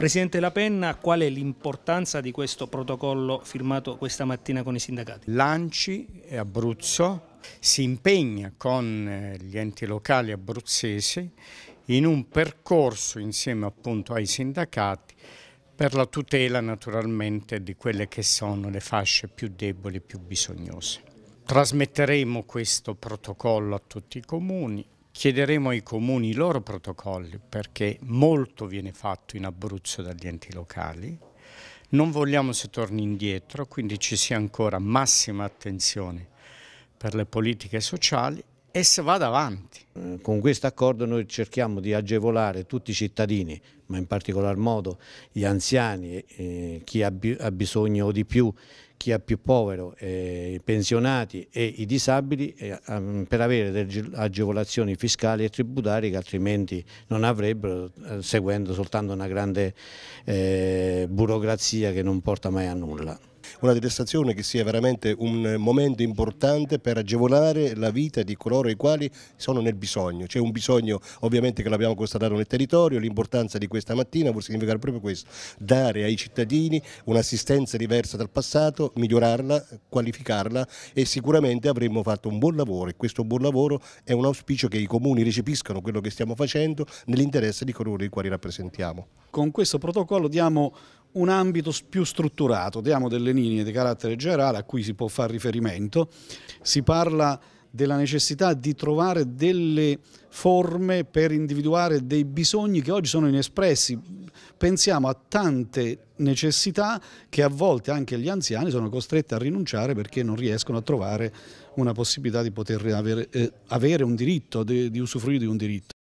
Presidente La Penna, qual è l'importanza di questo protocollo firmato questa mattina con i sindacati? Lanci e Abruzzo si impegna con eh, gli enti locali abruzzesi in un percorso insieme appunto ai sindacati per la tutela naturalmente di quelle che sono le fasce più deboli e più bisognose. Trasmetteremo questo protocollo a tutti i comuni, Chiederemo ai comuni i loro protocolli perché molto viene fatto in Abruzzo dagli enti locali. Non vogliamo si torni indietro, quindi ci sia ancora massima attenzione per le politiche sociali e si vada avanti. Eh, con questo accordo noi cerchiamo di agevolare tutti i cittadini, ma in particolar modo gli anziani, eh, chi ha, bisogno di più chi è più povero, eh, i pensionati e i disabili eh, per avere delle agevolazioni fiscali e tributarie che altrimenti non avrebbero eh, seguendo soltanto una grande eh, burocrazia che non porta mai a nulla. Una detestazione che sia veramente un momento importante per agevolare la vita di coloro i quali sono nel bisogno. C'è un bisogno ovviamente che l'abbiamo constatato nel territorio, l'importanza di questa mattina vuol significare proprio questo, dare ai cittadini un'assistenza diversa dal passato, migliorarla, qualificarla e sicuramente avremmo fatto un buon lavoro e questo buon lavoro è un auspicio che i comuni recepiscano quello che stiamo facendo nell'interesse di coloro i quali rappresentiamo. Con questo protocollo diamo un ambito più strutturato, diamo delle linee di carattere generale a cui si può fare riferimento, si parla della necessità di trovare delle forme per individuare dei bisogni che oggi sono inespressi. Pensiamo a tante necessità che a volte anche gli anziani sono costretti a rinunciare perché non riescono a trovare una possibilità di poter avere, eh, avere un diritto, di, di usufruire di un diritto.